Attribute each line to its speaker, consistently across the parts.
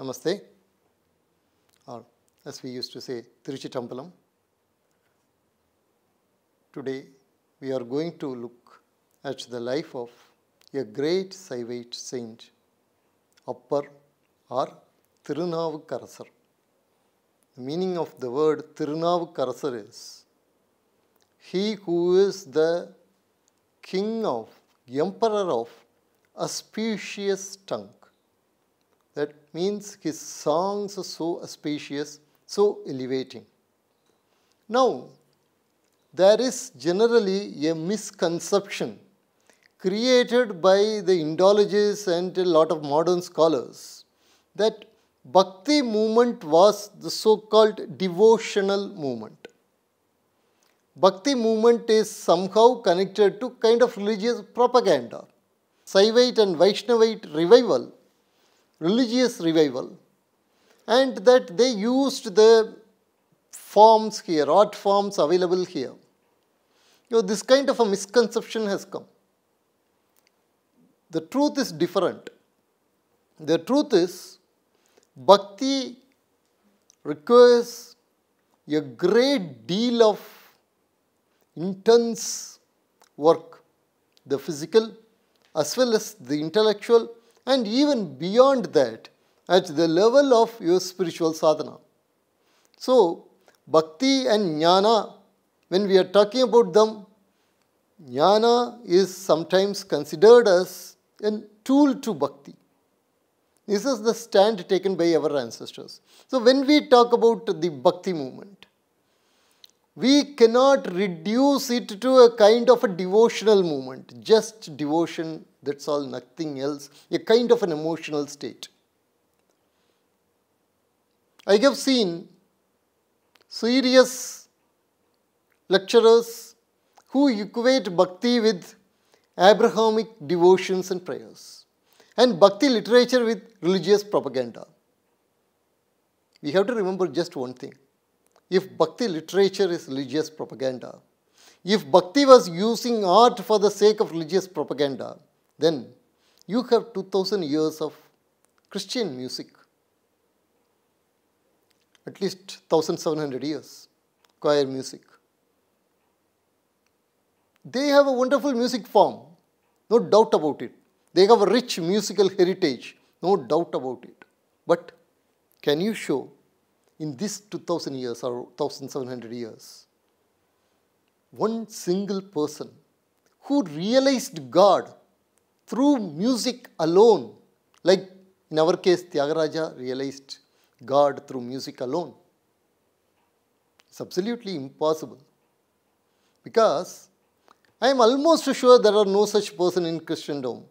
Speaker 1: Namaste or as we used to say Tiruchitambalam. Today we are going to look at the life of a great Saivite saint, Upper or Tirunavukarasar. The meaning of the word Tirunavukarasar is he who is the king of, emperor of auspicious tongue means his songs are so spacious, so elevating. Now, there is generally a misconception created by the Indologists and a lot of modern scholars that Bhakti movement was the so-called devotional movement. Bhakti movement is somehow connected to kind of religious propaganda. Saivite and Vaishnavite revival religious revival and that they used the forms here, art forms available here. You know, this kind of a misconception has come. The truth is different. The truth is, bhakti requires a great deal of intense work, the physical as well as the intellectual and even beyond that at the level of your spiritual sadhana. So, bhakti and jnana, when we are talking about them, jnana is sometimes considered as a tool to bhakti. This is the stand taken by our ancestors. So, when we talk about the bhakti movement, we cannot reduce it to a kind of a devotional movement, just devotion, that's all, nothing else, a kind of an emotional state. I have seen serious lecturers who equate bhakti with Abrahamic devotions and prayers and bhakti literature with religious propaganda. We have to remember just one thing if Bhakti literature is religious propaganda, if Bhakti was using art for the sake of religious propaganda, then you have 2000 years of Christian music, at least 1700 years, choir music. They have a wonderful music form, no doubt about it. They have a rich musical heritage, no doubt about it. But can you show in these 2000 years or 1700 years, one single person who realized God through music alone, like in our case, Tyagaraja realized God through music alone. It's absolutely impossible because I am almost sure there are no such person in Christendom,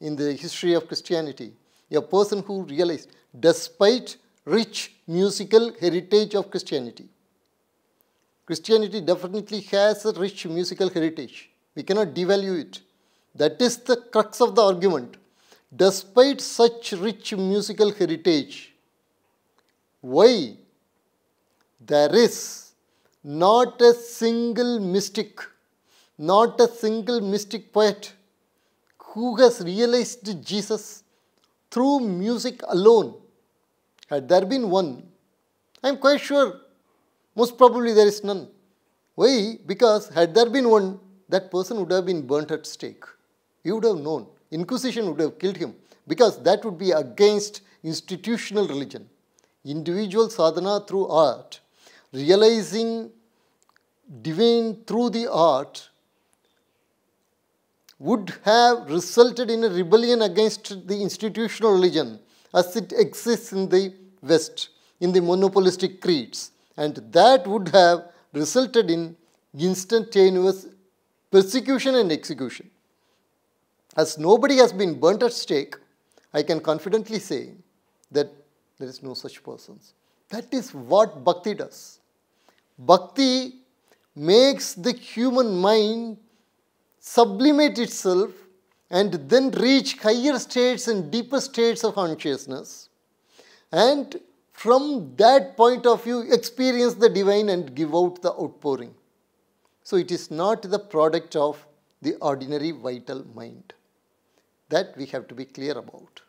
Speaker 1: in the history of Christianity. A person who realized, despite rich musical heritage of Christianity. Christianity definitely has a rich musical heritage. We cannot devalue it. That is the crux of the argument. Despite such rich musical heritage, why there is not a single mystic, not a single mystic poet who has realized Jesus through music alone had there been one, I am quite sure most probably there is none. Why? Because had there been one, that person would have been burnt at stake. You would have known. Inquisition would have killed him because that would be against institutional religion. Individual sadhana through art, realizing divine through the art would have resulted in a rebellion against the institutional religion as it exists in the West in the monopolistic creeds, and that would have resulted in instantaneous persecution and execution. As nobody has been burnt at stake, I can confidently say that there is no such persons. That is what bhakti does. Bhakti makes the human mind sublimate itself and then reach higher states and deeper states of consciousness and from that point of view experience the divine and give out the outpouring. So it is not the product of the ordinary vital mind. That we have to be clear about.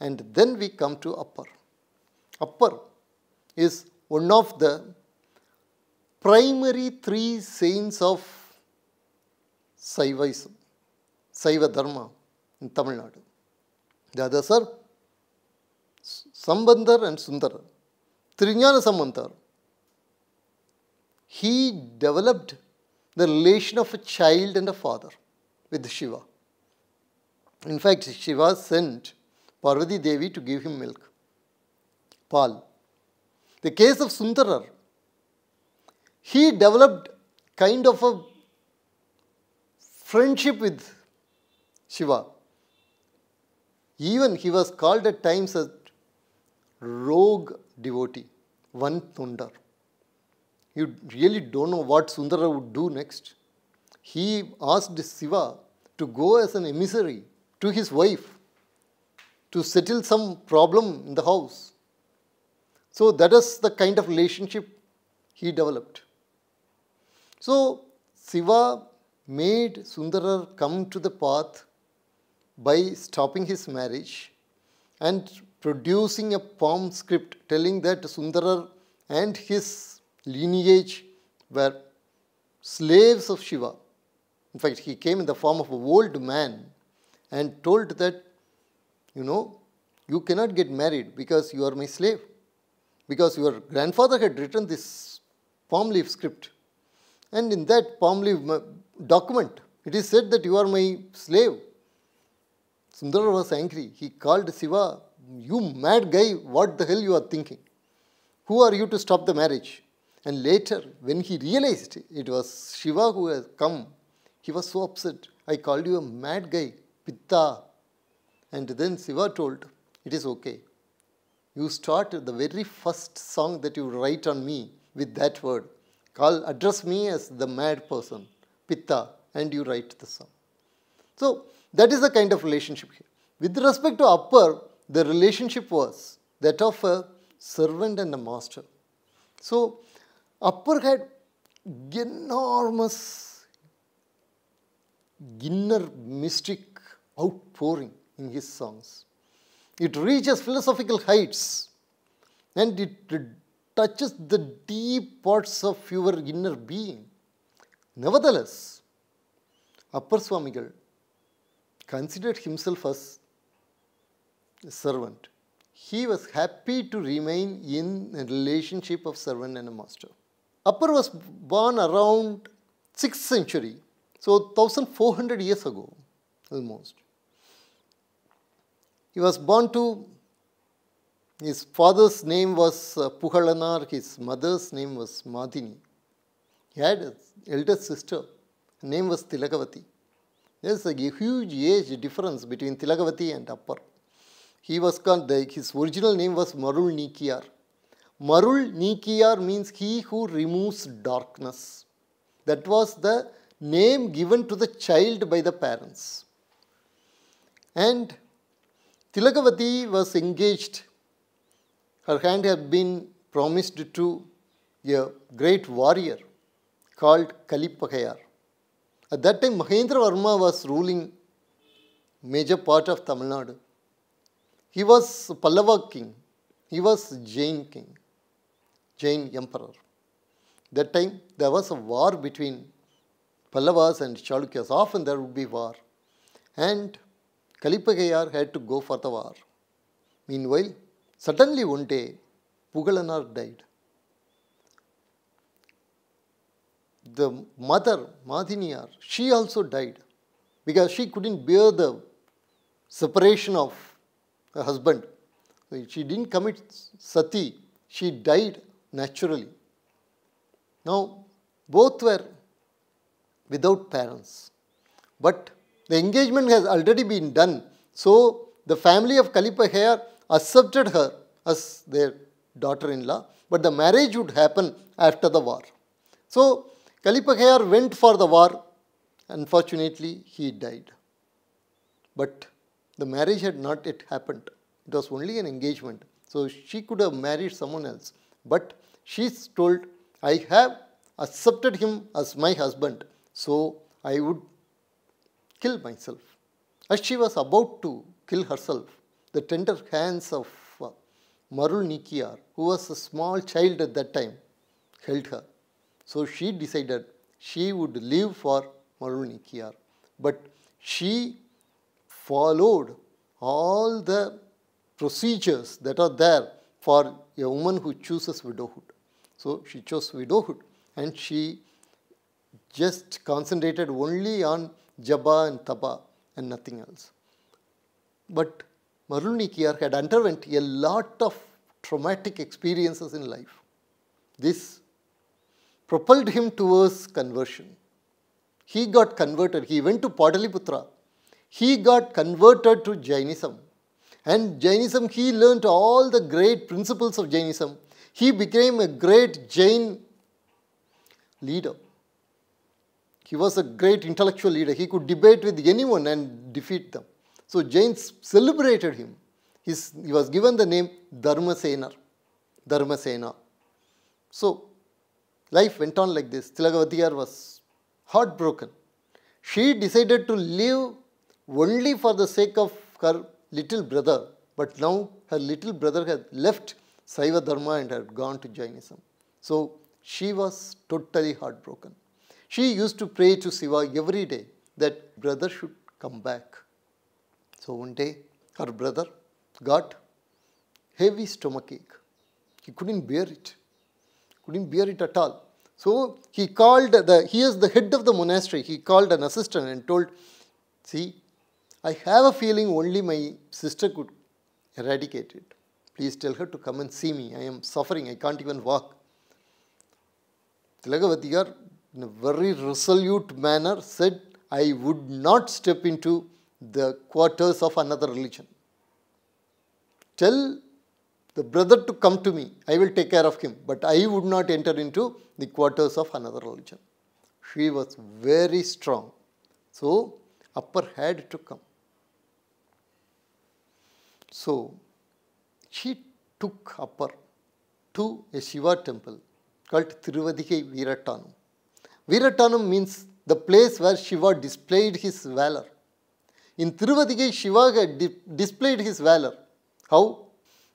Speaker 1: And then we come to upper. Upper is one of the primary three saints of Saivaism, Saiva Dharma in Tamil Nadu. The others are Sambandhar and Sundar, Trinjana Sambandhar. He developed the relation of a child and a father with Shiva. In fact, Shiva sent Parvati Devi to give him milk, pal. The case of Sundarar, he developed kind of a friendship with Shiva. Even he was called at times as rogue devotee, one thunder. You really don't know what Sundara would do next. He asked Siva to go as an emissary to his wife to settle some problem in the house. So that is the kind of relationship he developed. So Siva made Sundara come to the path by stopping his marriage and producing a POM script telling that Sundarar and his lineage were slaves of Shiva. In fact, he came in the form of a old man and told that, you know, you cannot get married because you are my slave. Because your grandfather had written this palm leaf script. And in that palm leaf document, it is said that you are my slave. Sundara was angry. He called Shiva you mad guy, what the hell you are thinking? Who are you to stop the marriage? And later, when he realized it was Shiva who had come, he was so upset. I called you a mad guy, Pitta. And then Shiva told, It is okay. You start the very first song that you write on me with that word. Call, address me as the mad person, Pitta, and you write the song. So, that is the kind of relationship here. With respect to upper, the relationship was that of a servant and a master. So, Upper had enormous inner mystic outpouring in his songs. It reaches philosophical heights and it touches the deep parts of your inner being. Nevertheless, Upper Swamigal considered himself as servant. He was happy to remain in the relationship of servant and master. Upper was born around 6th century, so 1400 years ago almost. He was born to, his father's name was uh, Puhalanar, his mother's name was Madhini. He had an elder sister, her name was Tilakavati. There is a huge age difference between Tilakavati and Upper. He was, his original name was Marul Nikiyar. Marul Nikiyar means he who removes darkness. That was the name given to the child by the parents. And Tilakavati was engaged. Her hand had been promised to a great warrior called Kalipakayar. At that time, Mahendra Varma was ruling major part of Tamil Nadu. He was Pallava king. He was Jain king, Jain emperor. That time there was a war between Pallavas and Chalukyas. Often there would be war. And Kalipagayar had to go for the war. Meanwhile, suddenly one day, Pugalanar died. The mother, Madhiniyar, she also died because she couldn't bear the separation of her husband. She didn't commit sati, she died naturally. Now, both were without parents. But the engagement has already been done. So, the family of Kalipa accepted her as their daughter-in-law, but the marriage would happen after the war. So, Kalipakayar went for the war. Unfortunately, he died. But the marriage had not yet happened. It was only an engagement. So she could have married someone else. But she's told, I have accepted him as my husband. So I would kill myself. As she was about to kill herself, the tender hands of uh, Marul Nikiar, who was a small child at that time, held her. So she decided she would live for Marul Nikiar. But she followed all the procedures that are there for a woman who chooses widowhood. So she chose widowhood and she just concentrated only on Jaba and Taba and nothing else. But Marulnikiyar had underwent a lot of traumatic experiences in life. This propelled him towards conversion. He got converted. He went to Pataliputra he got converted to Jainism. And Jainism, he learnt all the great principles of Jainism. He became a great Jain leader. He was a great intellectual leader. He could debate with anyone and defeat them. So Jains celebrated him. His, he was given the name Dharmasena. Dharmasena. So life went on like this. Tilakavathiyar was heartbroken. She decided to leave only for the sake of her little brother, but now her little brother had left Saiva Dharma and had gone to Jainism. So she was totally heartbroken. She used to pray to Shiva every day that brother should come back. So one day her brother got heavy stomach ache. He couldn't bear it. Couldn't bear it at all. So he called the, he is the head of the monastery. He called an assistant and told, see, I have a feeling only my sister could eradicate it. Please tell her to come and see me. I am suffering. I can't even walk. Tilakavati, in a very resolute manner said, I would not step into the quarters of another religion. Tell the brother to come to me. I will take care of him. But I would not enter into the quarters of another religion. She was very strong. So, upper had to come. So, she took up to a Shiva temple called Tiruvadikai Viratanam. Viratanam means the place where Shiva displayed his valor. In Tiruvadikai, Shiva di displayed his valor. How?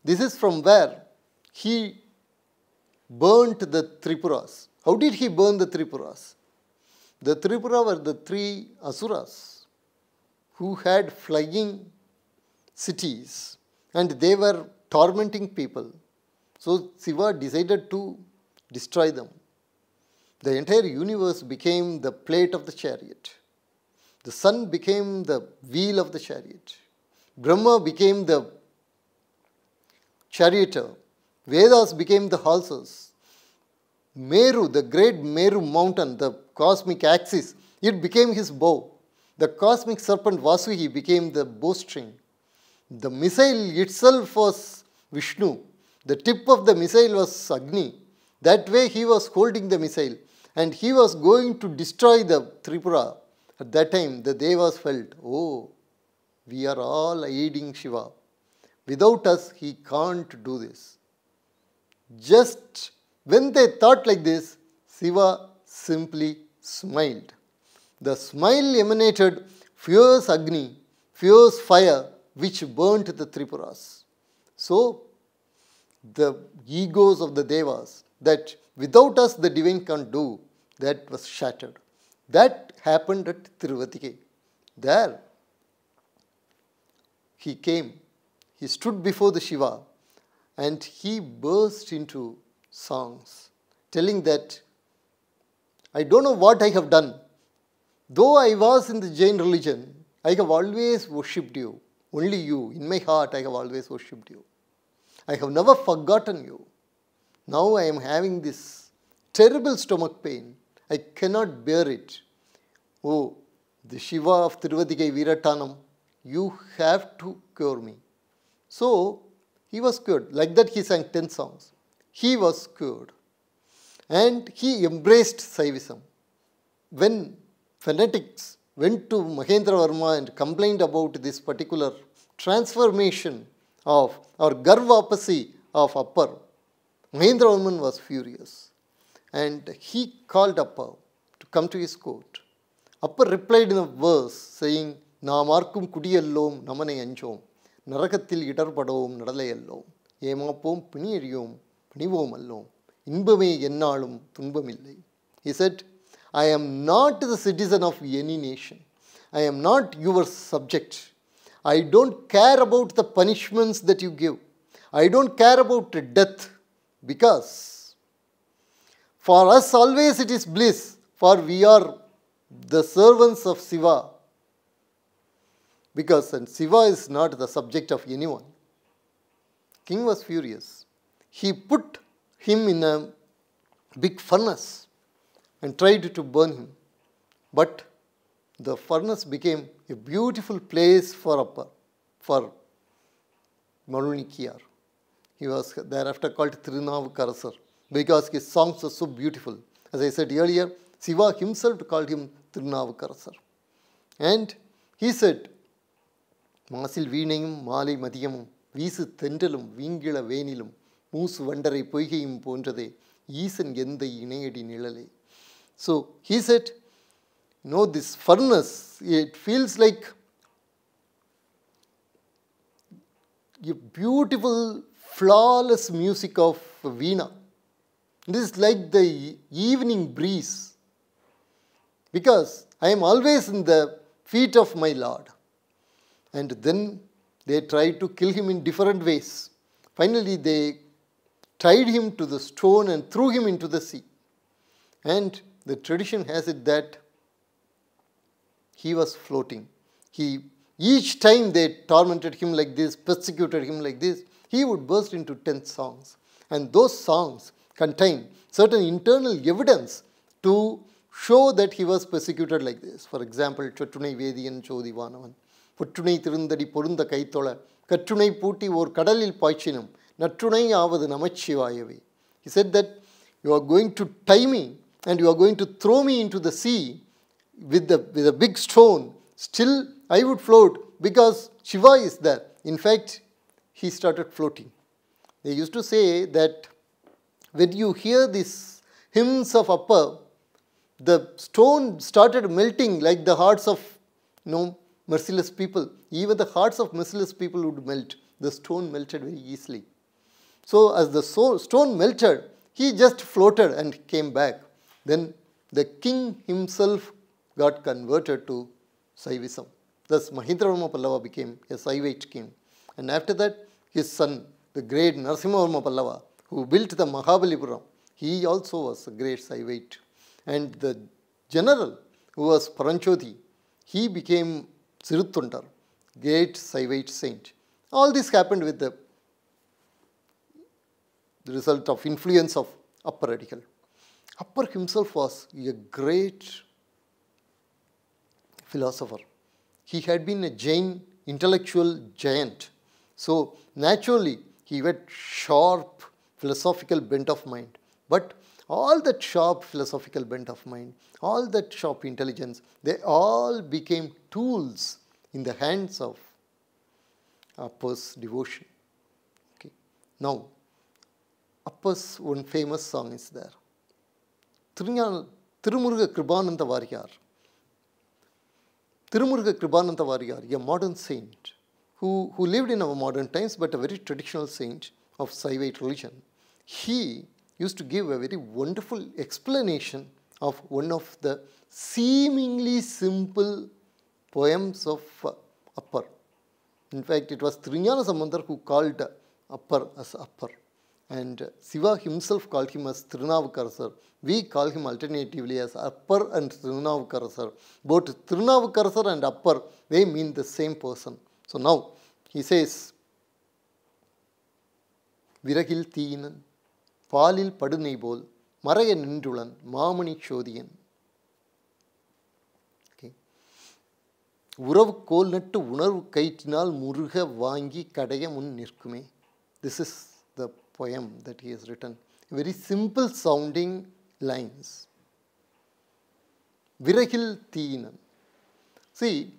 Speaker 1: This is from where he burnt the Tripuras. How did he burn the Tripuras? The Tripura were the three Asuras who had flying cities and they were tormenting people. So Shiva decided to destroy them. The entire universe became the plate of the chariot. The sun became the wheel of the chariot. Brahma became the charioteer. Vedas became the horses. Meru, the great Meru mountain, the cosmic axis, it became his bow. The cosmic serpent Vasuhi became the bowstring the missile itself was Vishnu. The tip of the missile was Agni. That way he was holding the missile and he was going to destroy the Tripura. At that time the Devas felt, oh, we are all aiding Shiva. Without us he can't do this. Just when they thought like this, Shiva simply smiled. The smile emanated fierce Agni, fierce fire which burnt the Tripuras. So, the egos of the Devas that without us the divine can't do, that was shattered. That happened at Tiruvatike. There, he came, he stood before the Shiva and he burst into songs telling that I don't know what I have done. Though I was in the Jain religion, I have always worshipped you. Only you. In my heart, I have always worshipped you. I have never forgotten you. Now I am having this terrible stomach pain. I cannot bear it. Oh, the Shiva of Tiruvadigai Viratanam, you have to cure me. So he was cured. Like that, he sang 10 songs. He was cured. And he embraced Saivism. When fanatics went to Mahendra Verma and complained about this particular transformation of or Garvapasi of Upper. Mahendra Verman was furious and he called Upper to come to his court. Upper replied in a verse saying, நாம் ஆர்க்கும் குடியல்லோம் நமனை அஞ்சோம் நரகத்தில் இடர்படவும் நடலையல்லோம் ஏமாப்போம் பிணியறியோம் பிணிவோம் அல்லோம் இன்பமே என்னாலும் He said. I am not the citizen of any nation. I am not your subject. I don't care about the punishments that you give. I don't care about death because for us always it is bliss for we are the servants of Siva, because and Siva is not the subject of anyone. King was furious. He put him in a big furnace and tried to burn him. But the furnace became a beautiful place for Appa, for Marunikiyar. He was thereafter called Tirunavukarasar because his songs were so beautiful. As I said earlier, Siva himself called him Tirunavukarasar. And he said, Masil வீணையும் மாலை மதியமும் வீசு தென்றலும் Veengila வேனிலும் மூசு வண்டரை பொய்கையும் போன்றதே ஈசன் எந்த இணையடி நிழலே So, he said, no, this furnace, it feels like a beautiful, flawless music of Veena. This is like the evening breeze because I am always in the feet of my Lord. And then they tried to kill him in different ways. Finally, they tied him to the stone and threw him into the sea. And the tradition has it that he was floating. He, each time they tormented him like this, persecuted him like this, he would burst into 10 songs. And those songs contain certain internal evidence to show that he was persecuted like this. For example, Chottunai Vediyan Chodivanavan, Puttunai Thirundadi Porunda Kaitola," Kattunai Pootti Or Kadalil Paichinam, Nattunai Aavad Namachivayavi. He said that you are going to tie me and you are going to throw me into the sea with, the, with a big stone, still I would float because Shiva is there. In fact, he started floating. They used to say that when you hear these hymns of Appa, the stone started melting like the hearts of you know, merciless people. Even the hearts of merciless people would melt. The stone melted very easily. So as the so stone melted, he just floated and came back. Then the king himself got converted to Saivism. Thus Mahindra Pallava became a Saivite king. And after that, his son, the great Narasimha Pallava, who built the Mahabalipuram, he also was a great Saivite. And the general who was Paranchodhi, he became Sirutundar, great Saivite saint. All this happened with the, the result of influence of upper radical. Upper himself was a great philosopher. He had been a Jain intellectual giant. So naturally, he had sharp philosophical bent of mind. But all that sharp philosophical bent of mind, all that sharp intelligence, they all became tools in the hands of Upper's devotion. Okay. Now, Upper's one famous song is there. Thirugnana திருமுருக Kirupananda Variyar திருமுருக Kirupananda Variyar a modern saint who, who lived in our modern times but a very traditional saint of Saivite religion, he used to give a very wonderful explanation of one of the seemingly simple poems of uh, Appar. In fact, it was Trinyana Samandar who called Appar as Appar. and Siva himself called him as Trinavakarasar. We call him alternatively as Upper and Trinavakarasar. Both Trinavakarasar and Upper, they mean the same person. So now he says, விறகில் தீயினன் பாலில் படுனை போல் மறைய நின்றுளன் மாமணி சோதியன் உறவு கோல் நட்டு உணர்வு கயிற்றினால் முருக வாங்கி கடைய முன் நிற்குமே this is poem that he has written. Very simple sounding lines. Virahil Teenam. See,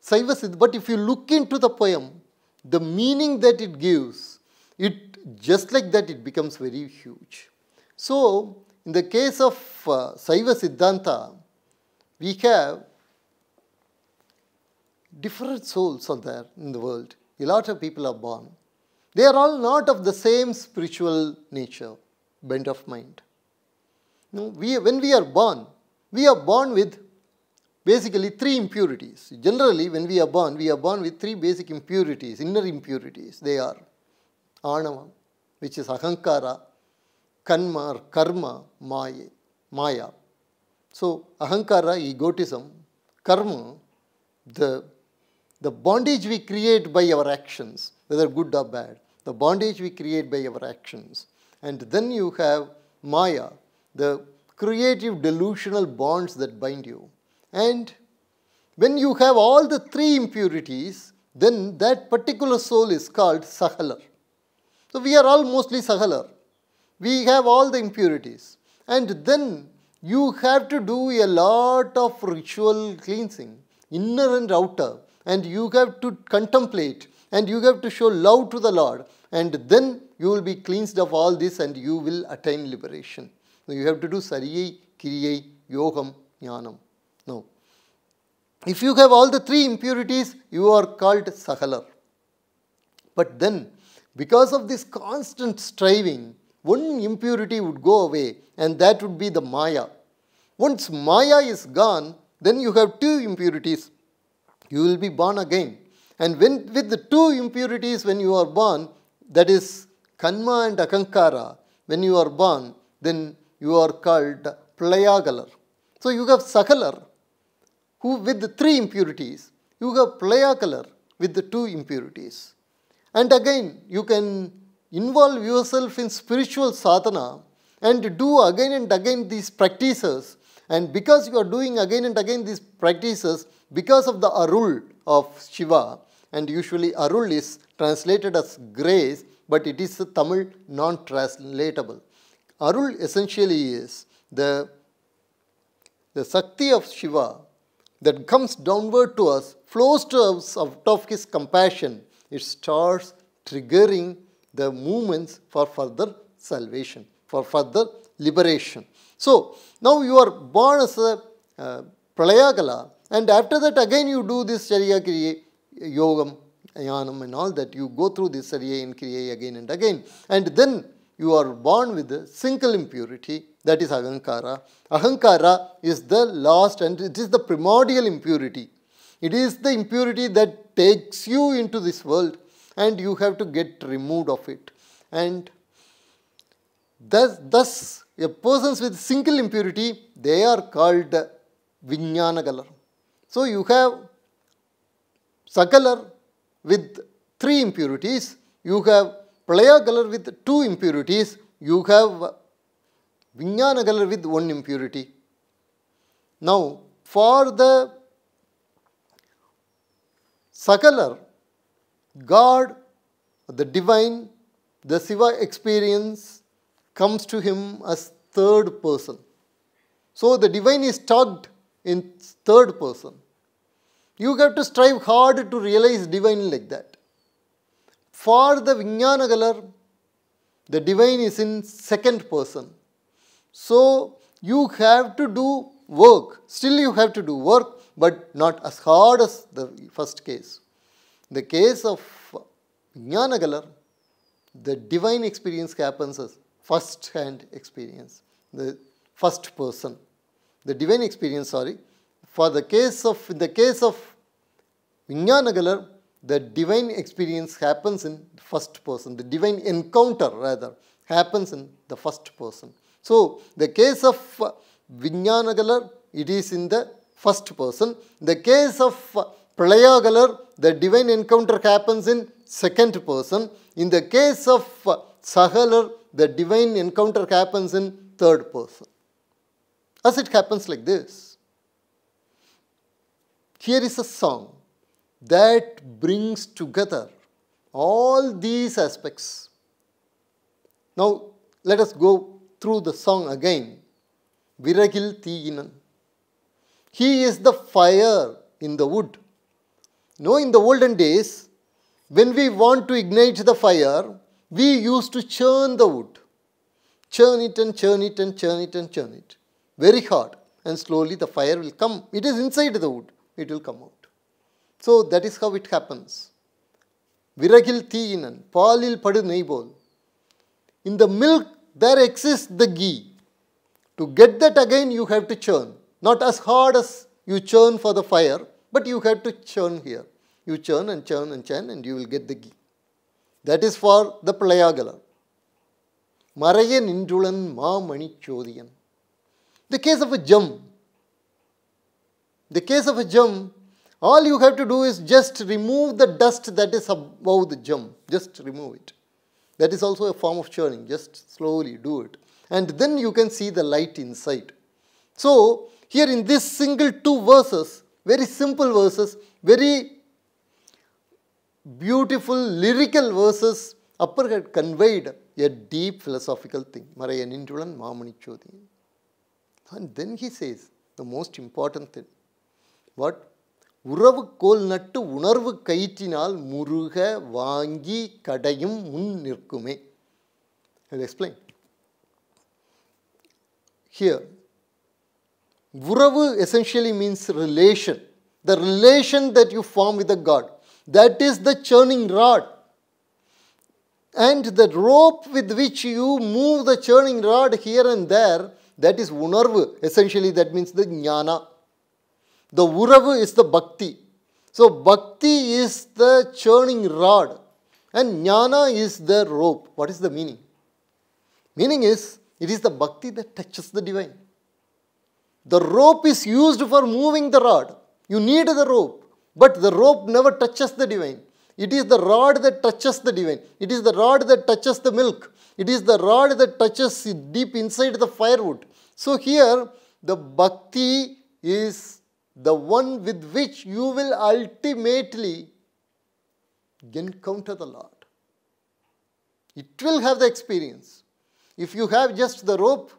Speaker 1: Saiva but if you look into the poem, the meaning that it gives, it just like that it becomes very huge. So, in the case of uh, Saiva Siddhanta, we have different souls are there in the world. A lot of people are born. They are all not of the same spiritual nature, bent of mind. No, we, when we are born, we are born with basically three impurities. Generally, when we are born, we are born with three basic impurities, inner impurities. They are anava, which is ahankara, kanma or karma, maya. maya. So, ahankara, egotism, karma, the, the bondage we create by our actions, whether good or bad the bondage we create by our actions. And then you have Maya, the creative delusional bonds that bind you. And when you have all the three impurities, then that particular soul is called Sahalar. So we are all mostly Sahalar. We have all the impurities. And then you have to do a lot of ritual cleansing, inner and outer. And you have to contemplate and you have to show love to the Lord and then you will be cleansed of all this and you will attain liberation. So you have to do sariyai, kiriyai, yogam, jnanam. No. If you have all the three impurities, you are called sahalar. But then, because of this constant striving, one impurity would go away and that would be the maya. Once maya is gone, then you have two impurities. You will be born again. And when, with the two impurities when you are born, that is kanma and akankara, when you are born, then you are called playagalar. So you have sakalar, who with the three impurities, you have playagalar with the two impurities. And again, you can involve yourself in spiritual sadhana and do again and again these practices. And because you are doing again and again these practices, because of the arul, of Shiva and usually Arul is translated as grace but it is Tamil non-translatable. Arul essentially is the, the Sakti of Shiva that comes downward to us, flows to us out of his compassion. It starts triggering the movements for further salvation, for further liberation. So, now you are born as a uh, Pralayagala and after that again you do this Shariya Kriya, Yogam, Ayanam and all that. You go through this Shariya and Kriya again and again. And then you are born with a single impurity that is Ahankara. Ahankara is the last and it is the primordial impurity. It is the impurity that takes you into this world and you have to get removed of it. And thus, thus persons with single impurity, they are called Vijnanagalar. So, you have Sakalar with 3 impurities, you have color with 2 impurities, you have color with 1 impurity. Now, for the Sakalar, God, the divine, the Shiva experience comes to him as third person. So, the divine is talked in third person. You have to strive hard to realize divine like that. For the Vijnanagalar, the divine is in second person. So you have to do work. Still you have to do work, but not as hard as the first case. The case of galar, the divine experience happens as first-hand experience, the first person. The divine experience, sorry, for the case of, in the case of Vijnanagalar, the divine experience happens in the first person, the divine encounter rather happens in the first person. So, the case of uh, Vijnanagalar, it is in the first person. The case of uh, Pralayagalar, the divine encounter happens in second person. In the case of uh, Sahalar, the divine encounter happens in third person. As it happens like this. Here is a song that brings together all these aspects. Now, let us go through the song again. Viragil Thiyinan. He is the fire in the wood. No, in the olden days, when we want to ignite the fire, we used to churn the wood. Churn it and churn it and churn it and churn it. Very hard. And slowly the fire will come. It is inside the wood it will come out. So that is how it happens. Viragil theeyinan, palil padu neibol. In the milk there exists the ghee. To get that again you have to churn. Not as hard as you churn for the fire, but you have to churn here. You churn and churn and churn and you will get the ghee. That is for the Playagala. Marayan Indulan Ma Mani Chodiyan. The case of a gem the case of a gem, all you have to do is just remove the dust that is above the gem. Just remove it. That is also a form of churning. Just slowly do it. And then you can see the light inside. So, here in this single two verses, very simple verses, very beautiful lyrical verses, Upper had conveyed a deep philosophical thing. Marayaninjulan Mamani Chodhi. And then he says the most important thing. வாட் கோல் நட்டு உணர்வு கயிற்றினால் முருக வாங்கி கடையும் முன் நிற்குமே அது எக்ஸ்பிளைன் ஹியர் உறவு essentially means relation the relation that you form with a God that is the churning rod and the rope with which you move the churning rod here and there that is உணர்வு essentially that means the ஞானா The uravu is the bhakti. So bhakti is the churning rod and jnana is the rope. What is the meaning? Meaning is it is the bhakti that touches the divine. The rope is used for moving the rod. You need the rope, but the rope never touches the divine. It is the rod that touches the divine. It is the rod that touches the milk. It is the rod that touches deep inside the firewood. So here, the bhakti is the one with which you will ultimately encounter the Lord. It will have the experience. If you have just the rope,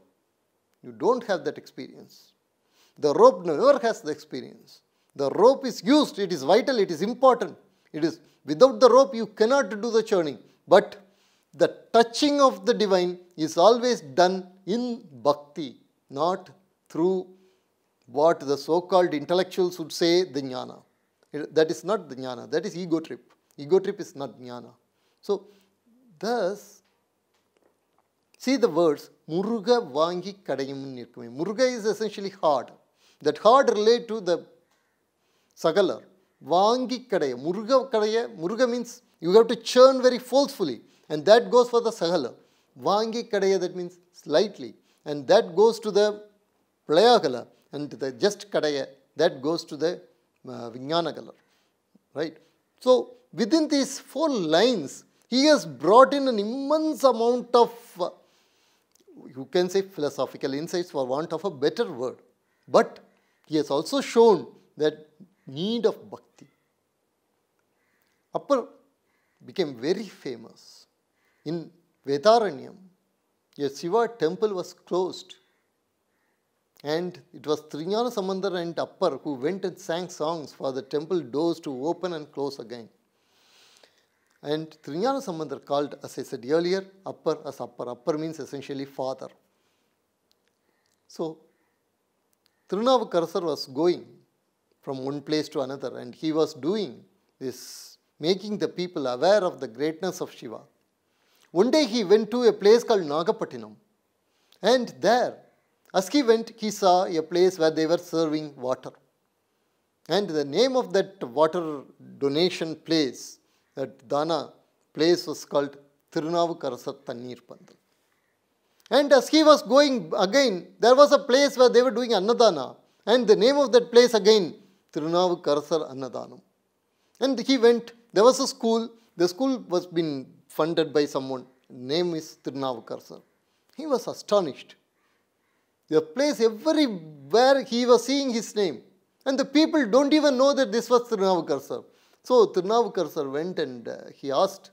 Speaker 1: you don't have that experience. The rope never has the experience. The rope is used, it is vital, it is important. It is without the rope, you cannot do the churning. But the touching of the divine is always done in bhakti, not through what the so-called intellectuals would say the jnana. That is not the jnana, that is ego trip. Ego trip is not jnana. So, thus, see the words, muruga vangi kadayamun nirkume. Muruga is essentially hard. That hard relate to the sagalar. Vangi kadaya, muruga kadaya, muruga means you have to churn very forcefully and that goes for the sagala. Vangi kadaya that means slightly and that goes to the playakala and the just kadaya that goes to the uh, vijnana color right so within these four lines he has brought in an immense amount of uh, you can say philosophical insights for want of a better word but he has also shown that need of bhakti upper became very famous in vedaranyam a shiva temple was closed and it was Trinyana Samandar and Appar who went and sang songs for the temple doors to open and close again. And Trinyana Samandar called, as I said earlier, Appar as Appar. Appar means essentially father. So, Trinavakarasar was going from one place to another and he was doing this, making the people aware of the greatness of Shiva. One day he went to a place called Nagapattinam and there as he went, he saw a place where they were serving water. And the name of that water donation place, that dana place was called Tirunavukarasat Tannir Pandal. And as he was going again, there was a place where they were doing Annadana. And the name of that place again, Tirunavukarasar Annadanam. And he went, there was a school, the school was being funded by someone, name is Tirunavukarasar. He was astonished the place everywhere he was seeing his name. And the people don't even know that this was Tirunavakarsa. So Tirunavakarsa went and uh, he asked,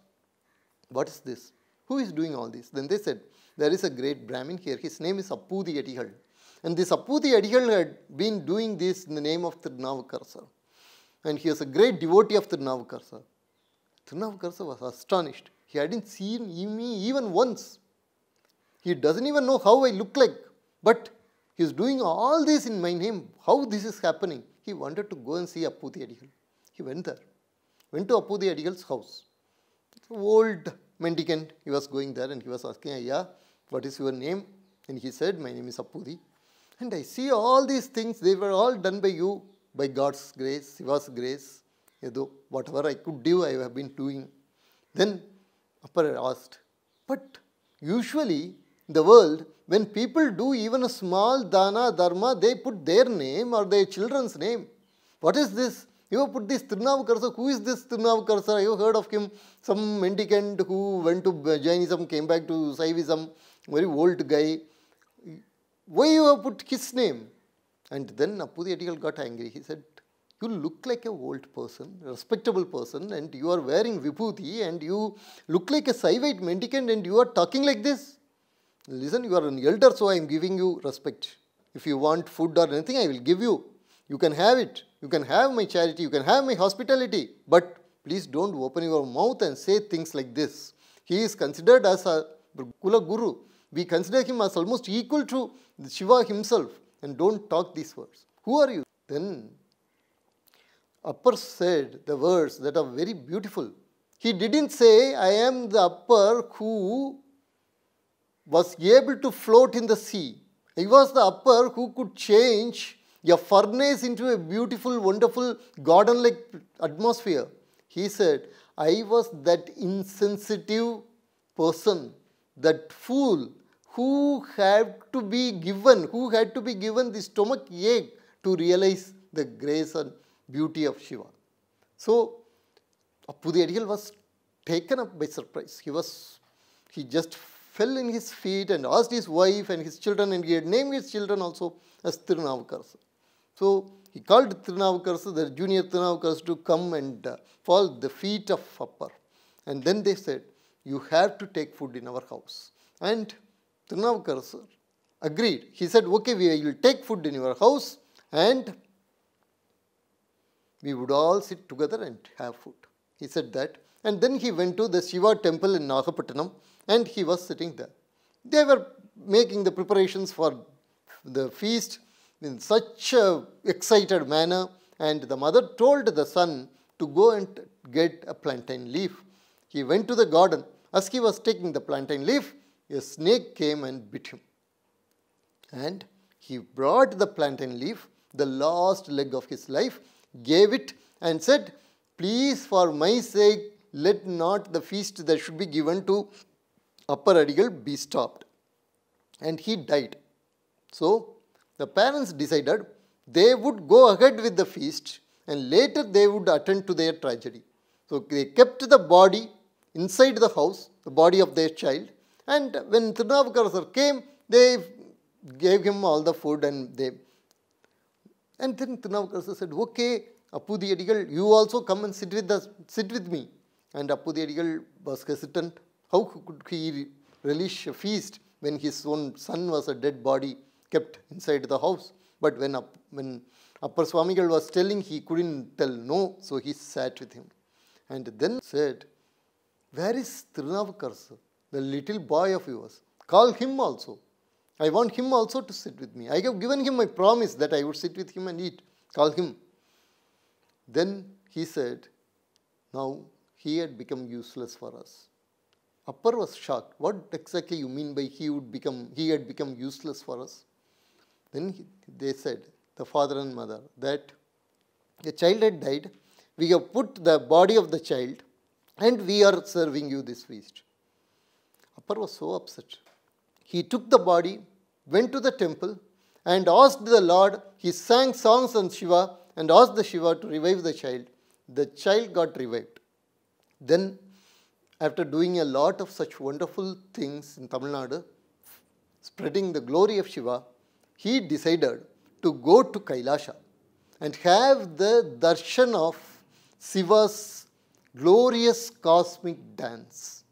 Speaker 1: what is this? Who is doing all this? Then they said, there is a great Brahmin here. His name is Appudi Adihal. And this Appudi Adihal had been doing this in the name of Tirunavakarsa. And he was a great devotee of Tirunavakarsa. Tirunavakarsa was astonished. He hadn't seen me even once. He doesn't even know how I look like. But he is doing all this in my name. How this is happening? He wanted to go and see Appu the Adigal. He went there. Went to Appu the Adigal's house. Old mendicant, he was going there and he was asking, Aya, what is your name? And he said, my name is Appudi. And I see all these things, they were all done by you, by God's grace, Siva's grace. Yedo, whatever I could do, I have been doing. Then Appar asked, but usually the world, when people do even a small dana, dharma, they put their name or their children's name. What is this? You put this Tirunavakarsa. Who is this Tirunavakarsa? You heard of him? Some mendicant who went to Jainism, came back to Saivism, very old guy. Why you have put his name? And then Appudiyattikal got angry. He said, you look like a old person, respectable person and you are wearing vibhuti and you look like a Saivite mendicant and you are talking like this. Listen, you are an elder, so I am giving you respect. If you want food or anything, I will give you. You can have it. You can have my charity. You can have my hospitality. But please don't open your mouth and say things like this. He is considered as a Kula Guru. We consider him as almost equal to Shiva himself. And don't talk these words. Who are you? Then Upper said the words that are very beautiful. He didn't say, I am the Upper who was able to float in the sea. He was the upper who could change a furnace into a beautiful, wonderful, garden-like atmosphere. He said, I was that insensitive person, that fool who had to be given, who had to be given the stomach ache to realize the grace and beauty of Shiva. So, Apudiyadigal was taken up by surprise. He was, he just fell in his feet and asked his wife and his children and he had named his children also as Tirunavakarsa. So he called Tirunavakarsa, the junior Tirunavakarsa to come and uh, fall the feet of Appar. And then they said, you have to take food in our house. And Tirunavakarsa agreed. He said, okay, we will take food in your house and we would all sit together and have food. He said that. And then he went to the Shiva temple in Nagapattinam and he was sitting there. They were making the preparations for the feast in such an excited manner and the mother told the son to go and get a plantain leaf. He went to the garden. As he was taking the plantain leaf, a snake came and bit him. And he brought the plantain leaf, the last leg of his life, gave it and said, Please, for my sake, let not the feast that should be given to upper radical be stopped and he died. So the parents decided they would go ahead with the feast and later they would attend to their tragedy. So they kept the body inside the house, the body of their child and when Tirunavakarasar came, they gave him all the food and they and then Tirunavakarasar said, okay, Appudiyadigal, you also come and sit with us, sit with me. And Appudiyadigal was hesitant how could he relish a feast when his own son was a dead body kept inside the house? But when, up, when Upper Swamigal was telling, he couldn't tell no, so he sat with him. And then said, Where is Trinavakarsa, the little boy of yours? Call him also. I want him also to sit with me. I have given him my promise that I would sit with him and eat. Call him. Then he said, Now he had become useless for us. Upper was shocked. What exactly you mean by he would become, he had become useless for us? Then he, they said, the father and mother, that the child had died. We have put the body of the child and we are serving you this feast. Upper was so upset. He took the body, went to the temple and asked the Lord. He sang songs on Shiva and asked the Shiva to revive the child. The child got revived. Then after doing a lot of such wonderful things in Tamil Nadu, spreading the glory of Shiva, he decided to go to Kailasha and have the darshan of Shiva's glorious cosmic dance.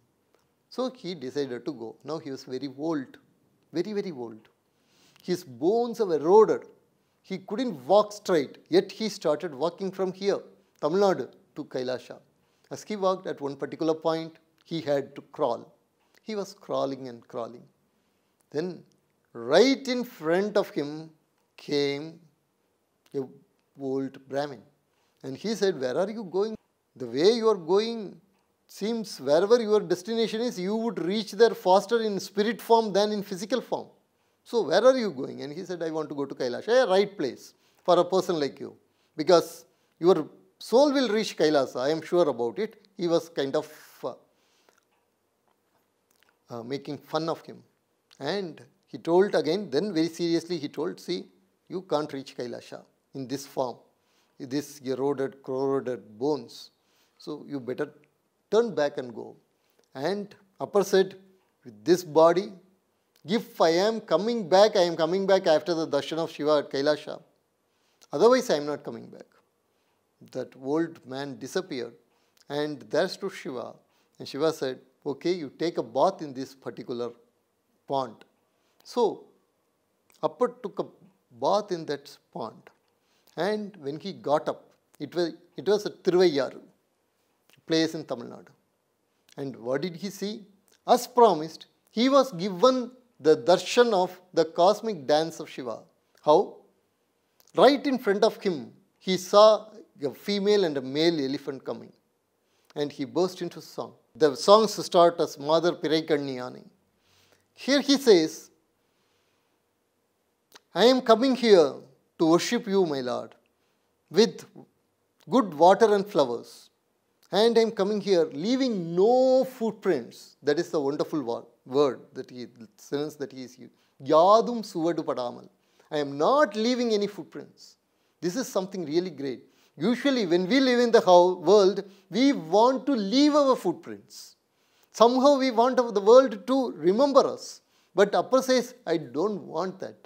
Speaker 1: So he decided to go. Now he was very old, very, very old. His bones were eroded. He couldn't walk straight, yet he started walking from here, Tamil Nadu, to Kailasha. As he walked at one particular point, he had to crawl. He was crawling and crawling. Then, right in front of him came a old Brahmin. And he said, Where are you going? The way you are going seems wherever your destination is, you would reach there faster in spirit form than in physical form. So, where are you going? And he said, I want to go to Kailash. a right place for a person like you because your soul will reach Kailasa. I am sure about it. He was kind of uh, uh, making fun of him. And he told again, then very seriously he told, see, you can't reach Kailasha in this form, this eroded, corroded bones. So you better turn back and go. And Upper said, with this body, if I am coming back, I am coming back after the darshan of Shiva at Kailasha. Otherwise, I am not coming back. That old man disappeared and there's to Shiva. And Shiva said, okay, you take a bath in this particular pond. So, Appu took a bath in that pond and when he got up, it was, it was a Tiruvayyaru, place in Tamil Nadu. And what did he see? As promised, he was given the darshan of the cosmic dance of Shiva. How? Right in front of him, he saw a female and a male elephant coming and he burst into song. The songs start as Madhur Piraikaniyani. Here he says, I am coming here to worship you, my Lord, with good water and flowers. And I am coming here leaving no footprints. That is the wonderful word, word that he, the sentence that he is using. Yadum suvadu padamal. I am not leaving any footprints. This is something really great. Usually when we live in the world, we want to leave our footprints. Somehow we want the world to remember us. But Upper says, I don't want that.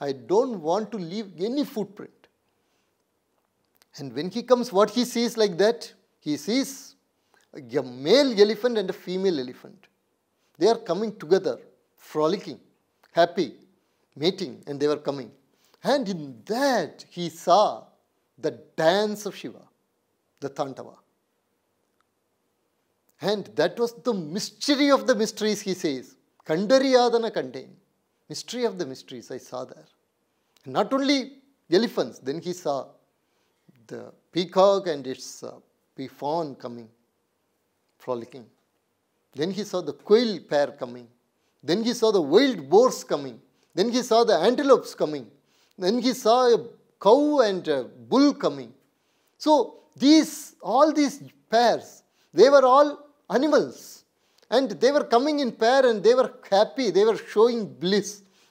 Speaker 1: I don't want to leave any footprint. And when he comes, what he sees like that? He sees a male elephant and a female elephant. They are coming together, frolicking, happy, mating, and they were coming. And in that, he saw the dance of Shiva, the Tantava. And that was the mystery of the mysteries, he says. Kandariyadana Kande. Mystery of the mysteries, I saw there. Not only elephants, then he saw the peacock and its uh, coming, frolicking. Then he saw the quail pair coming. Then he saw the wild boars coming. Then he saw the antelopes coming. Then he saw a cow and a uh, bull coming. So these, all these pairs, they were all animals. And they were coming in pair and they were happy. They were showing bliss.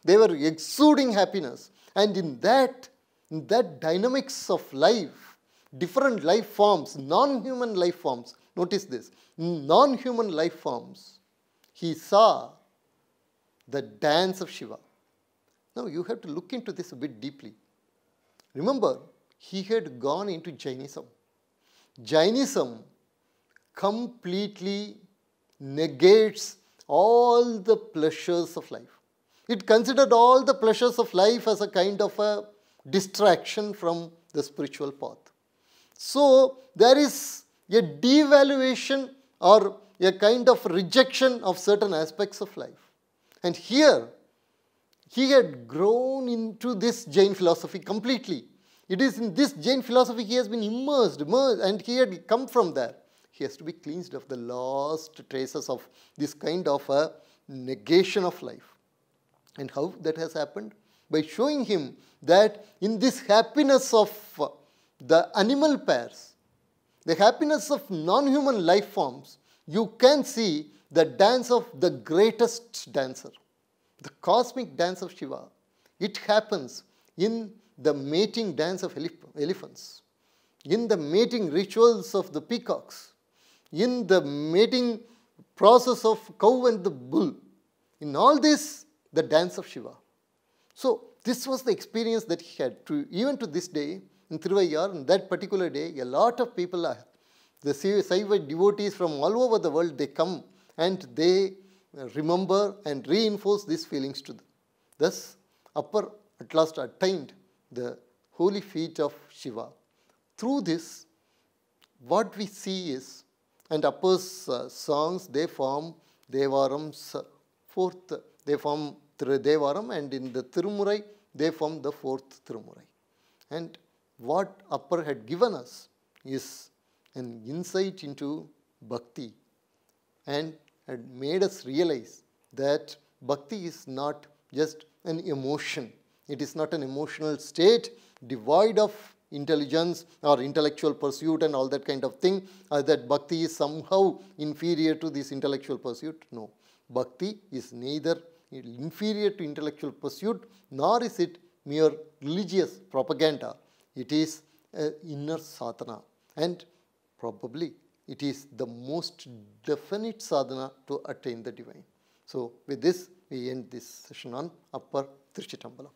Speaker 1: They were exuding happiness. And in that, in that dynamics of life, different life forms, non-human life forms, notice this, non-human life forms, he saw the dance of Shiva. Now you have to look into this a bit deeply. Remember, he had gone into Jainism. Jainism completely negates all the pleasures of life. It considered all the pleasures of life as a kind of a distraction from the spiritual path. So, there is a devaluation or a kind of rejection of certain aspects of life. And here, he had grown into this Jain philosophy completely. It is in this Jain philosophy he has been immersed, immersed and he had come from there. He has to be cleansed of the lost traces of this kind of a negation of life. And how that has happened? By showing him that in this happiness of the animal pairs, the happiness of non-human life forms, you can see the dance of the greatest dancer the cosmic dance of Shiva, it happens in the mating dance of elephants, in the mating rituals of the peacocks, in the mating process of cow and the bull. In all this, the dance of Shiva. So, this was the experience that he had. To, even to this day, in Thiruvayar, on that particular day, a lot of people, are, the Saiva devotees from all over the world, they come and they remember and reinforce these feelings to them. Thus, Upper at last attained the holy feet of Shiva. Through this, what we see is, and Upper's uh, songs, they form Devaram's fourth, they form Devaram and in the Thirumurai they form the fourth Thirumurai. And what Upper had given us is an insight into bhakti and and made us realize that bhakti is not just an emotion. It is not an emotional state devoid of intelligence or intellectual pursuit and all that kind of thing, uh, that bhakti is somehow inferior to this intellectual pursuit. No, bhakti is neither inferior to intellectual pursuit nor is it mere religious propaganda. It is uh, inner satana and probably it is the most definite sadhana to attain the divine. So, with this, we end this session on Upper Trichitambala.